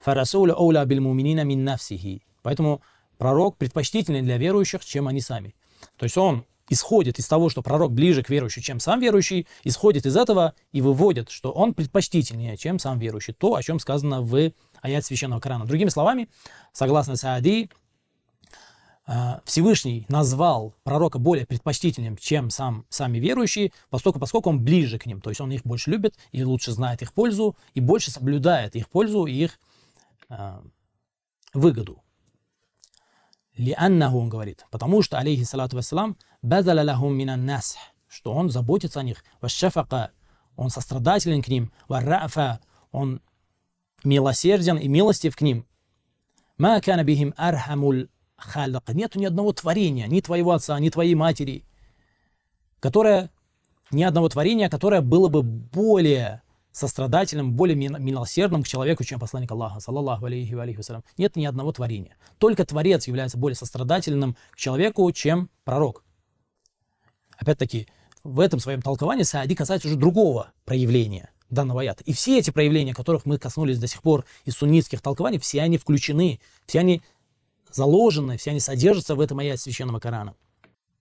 Фарасуля ауля биль муминина мин нафсихи. Поэтому пророк предпочтительный для верующих, чем они сами. То есть он исходит из того, что пророк ближе к верующему, чем сам верующий, исходит из этого и выводит, что он предпочтительнее, чем сам верующий. То, о чем сказано в аят Священного Корана. Другими словами, согласно Саади, э, Всевышний назвал пророка более предпочтительным, чем сам, сами верующие, поскольку, поскольку он ближе к ним, то есть он их больше любит и лучше знает их пользу, и больше соблюдает их пользу и их э, выгоду. Лианнаху, он говорит, потому что, алейхи салату вассалам, бадала лахум минан насх, что он заботится о них, вашшафака, он сострадателен к ним, варрафа, он милосерден и милостив к ним. Ма кана бихим архамуль халак. Нету ни одного творения, ни твоего отца, ни твоей матери, которое, ни одного творения, которое было бы более сострадательным, более милосердным к человеку, чем посланник Аллаха, саллаллаху алейхи ва алейхи вассалям. Нет ни одного творения. Только Творец является более сострадательным к человеку, чем пророк. Опять-таки, в этом своем толковании Саади касается уже другого проявления данного аята. И все эти проявления, которых мы коснулись до сих пор из суннитских толкований, все они включены, все они заложены, все они содержатся в этом аяте священного Корана.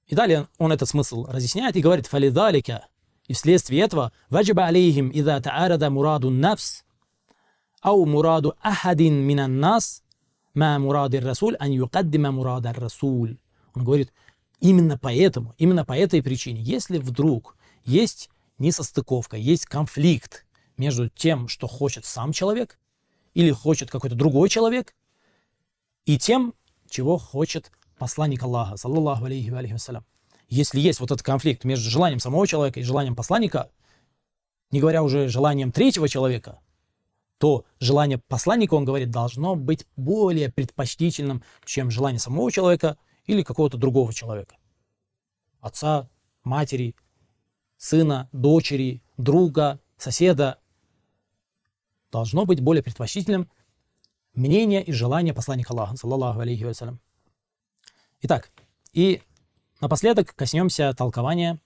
И далее он этот смысл разъясняет и говорит «Фалидалика и вследствие этого «Ваджиба алейхим ида таарада мураду нафс» «Ау мураду ахадин минан нас» «Ма муради расуль ан юкаддима мурада расуль» Он говорит, именно поэтому, именно по этой причине, если вдруг есть несостыковка, есть конфликт между тем, что хочет сам человек или хочет какой-то другой человек, и тем, чего хочет посланник Аллаха, саллаллаху алейхи ва алейхи вассалям если есть вот этот конфликт между желанием самого человека и желанием посланника, не говоря уже желанием третьего человека, то желание посланника, он говорит, должно быть более предпочтительным, чем желание самого человека или какого-то другого человека. Отца, матери, сына, дочери, друга, соседа. Должно быть более предпочтительным мнение и желание посланника Аллаха, саллаллаху алейхи вассалям. Итак, и Напоследок коснемся толкования,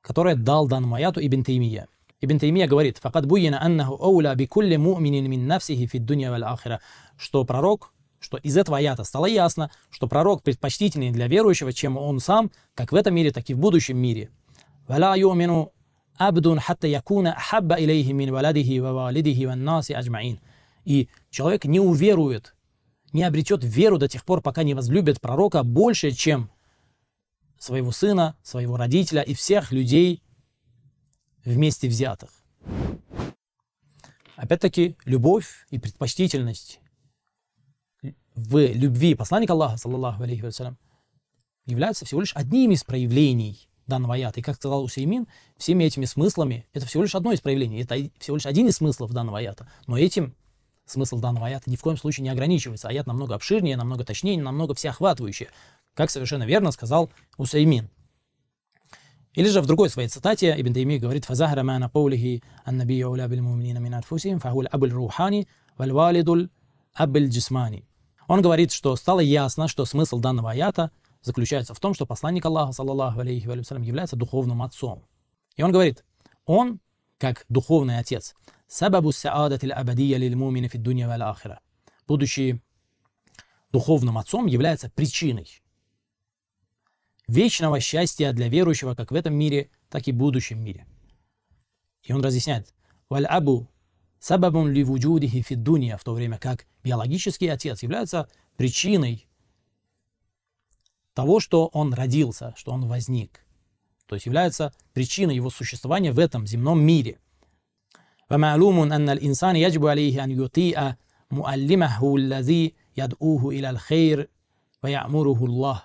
которое дал дан Маяту Ибн Таймия. Ибн Таймия говорит, «Факад буйна аннаху ауля бикулли му'минин мин нафсихи фид дунья валь ахира», что пророк, что из этого аята стало ясно, что пророк предпочтительнее для верующего, чем он сам, как в этом мире, так и в будущем мире. «Вала юмину абдун хатта якуна хабба илейхи мин валадихи ва валидихи ва наси аджмаин». И человек не уверует, не обретет веру до тех пор, пока не возлюбит пророка больше, чем своего сына, своего родителя и всех людей вместе взятых. Опять-таки, любовь и предпочтительность в любви посланника Аллаха, саллаллаху алейхи вассалям, являются всего лишь одним из проявлений данного аята. И как сказал Усеймин, всеми этими смыслами это всего лишь одно из проявлений, это всего лишь один из смыслов данного аята. Но этим смысл данного аята ни в коем случае не ограничивается. Аят намного обширнее, намного точнее, намного всеохватывающее как совершенно верно сказал Усаймин. Или же в другой своей цитате Ибн Тайми говорит «Фазахра мана паулихи аннабия уля бил муминина мин анфусихим фахуль абуль рухани валь валидуль абуль джисмани». Он говорит, что стало ясно, что смысл данного аята заключается в том, что посланник Аллаха, саллаллаху алейхи вассалям, является духовным отцом. И он говорит, он, как духовный отец, сабабу саадат абадия лил мумина фид дунья валь ахира. Будучи духовным отцом является причиной вечного счастья для верующего как в этом мире, так и в будущем мире. И он разъясняет, «Валь абу сабабун ли вуджудихи фиддуния», в то время как биологический отец является причиной того, что он родился, что он возник. То есть является причиной его существования в этом земном мире. и أن الإنسان يجب عليه أن يطيع مؤلمه الذي يدعوه إلى الخير ويأمره الله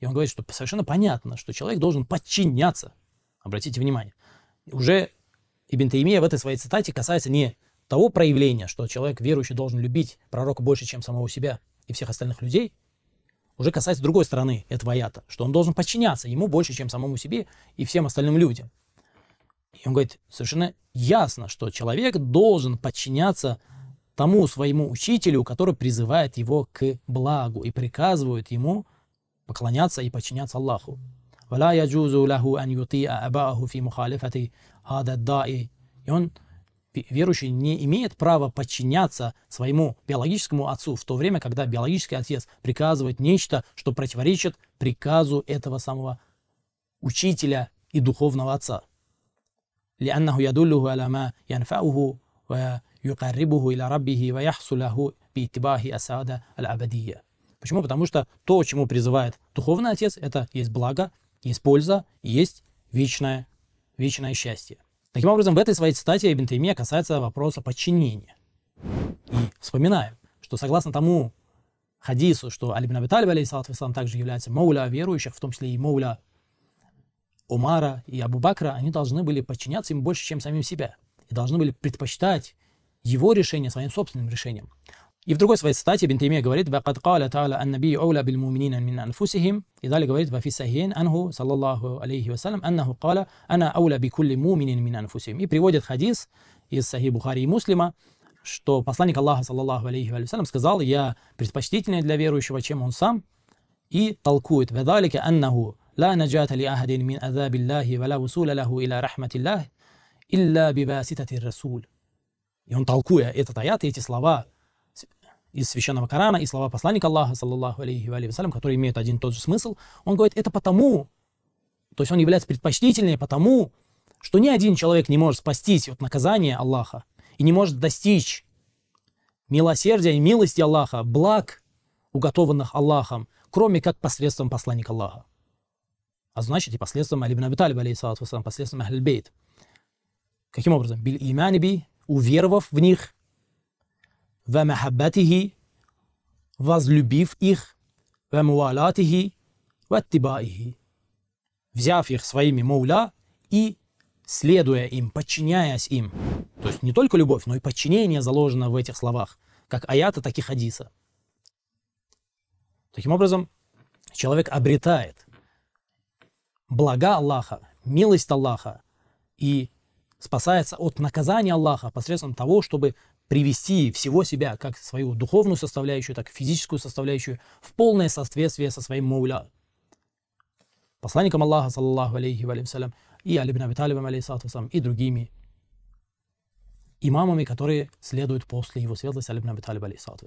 и он говорит, что совершенно понятно, что человек должен подчиняться. Обратите внимание. Уже Ибн Таймия в этой своей цитате касается не того проявления, что человек верующий должен любить пророка больше, чем самого себя и всех остальных людей, уже касается другой стороны этого аята, что он должен подчиняться ему больше, чем самому себе и всем остальным людям. И он говорит, совершенно ясно, что человек должен подчиняться тому своему учителю, который призывает его к благу и приказывает ему поклоняться и подчиняться Аллаху. ولا يجوز له أن يطيع أباه في مخالفة هذا الداء. И он, верующий, не имеет права подчиняться своему биологическому отцу в то время, когда биологический отец приказывает нечто, что противоречит приказу этого самого учителя и духовного отца. لأنه يدله على ما ينفعه ويقربه إلى ربه ويحصل له باتباه السعادة الأبدية. Почему? Потому что то, чему призывает Духовный Отец, это есть благо, есть польза, есть вечное, вечное счастье. Таким образом, в этой своей цитате Ибн Таймия касается вопроса подчинения. И вспоминаем, что согласно тому хадису, что Али бин Абиталиб, алейхиссалату вассалам, также является мауля верующих, в том числе и мауля Умара и Абу Бакра, они должны были подчиняться им больше, чем самим себя. И должны были предпочитать его решение своим собственным решением. И в другой своей статье Бентеймия говорит, «Вакад кала таала аннаби набию бил муминина мин анфусихим». И далее говорит, «Вафи сахиен анху, саллаллаху алейхи вассалям, аннаху кала ана ауля би кулли муминин мин анфусихим». И приводит хадис из Сахи Бухари и Муслима, что посланник Аллаха, саллаллаху алейхи вассалям, сказал, «Я предпочтительнее для верующего, чем он сам». И толкует, «Вадалика аннаху ла наджата لا نجاة لأحد من عذاب الله усула лаху له рахмати رحمة الله би بواسطة Расул». И он, толкует этот аят и эти слова, из священного Корана и слова посланника Аллаха, саллаллаху алейхи ва вассалям, которые имеют один и тот же смысл, он говорит, это потому, то есть он является предпочтительнее потому, что ни один человек не может спастись от наказания Аллаха и не может достичь милосердия и милости Аллаха, благ, уготованных Аллахом, кроме как посредством посланника Аллаха. А значит и посредством Алибн Абиталиба, алейхиссалату вассалам, посредством Ахльбейт. Каким образом? Биль иманиби, уверовав в них, ومحبته возлюбив их وموالاتهِ واتبائه взяв их своими мауля и следуя им, подчиняясь им. То есть не только любовь, но и подчинение заложено в этих словах, как аята, так и хадиса. Таким образом, человек обретает блага Аллаха, милость Аллаха и спасается от наказания Аллаха посредством того, чтобы привести всего себя, как свою духовную составляющую, так и физическую составляющую, в полное соответствие со своим мауля, посланником Аллаха, саллаху алейхи вассалям, и Алибн Абиталибом, алейхиссалату и другими имамами, которые следуют после его светлости Алибн Абиталиб, алейхиссалату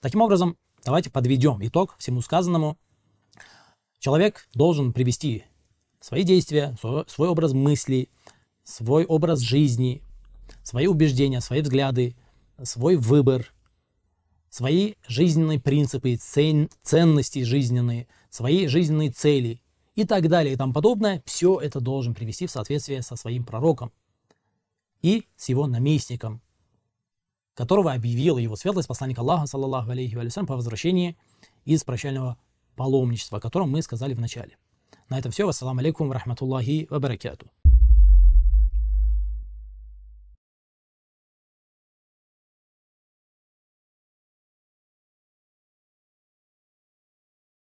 Таким образом, давайте подведем итог всему сказанному. Человек должен привести свои действия, свой, свой образ мысли, свой образ жизни, свои убеждения, свои взгляды, свой выбор, свои жизненные принципы, цен, ценности жизненные, свои жизненные цели и так далее и тому подобное, все это должен привести в соответствие со своим пророком и с его наместником, которого объявил его светлость посланник Аллаха, саллаллаху алейхи валюсам, по возвращении из прощального паломничества, о котором мы сказали в начале. На этом все. Вассаламу алейкум, рахматуллахи, вабаракяту.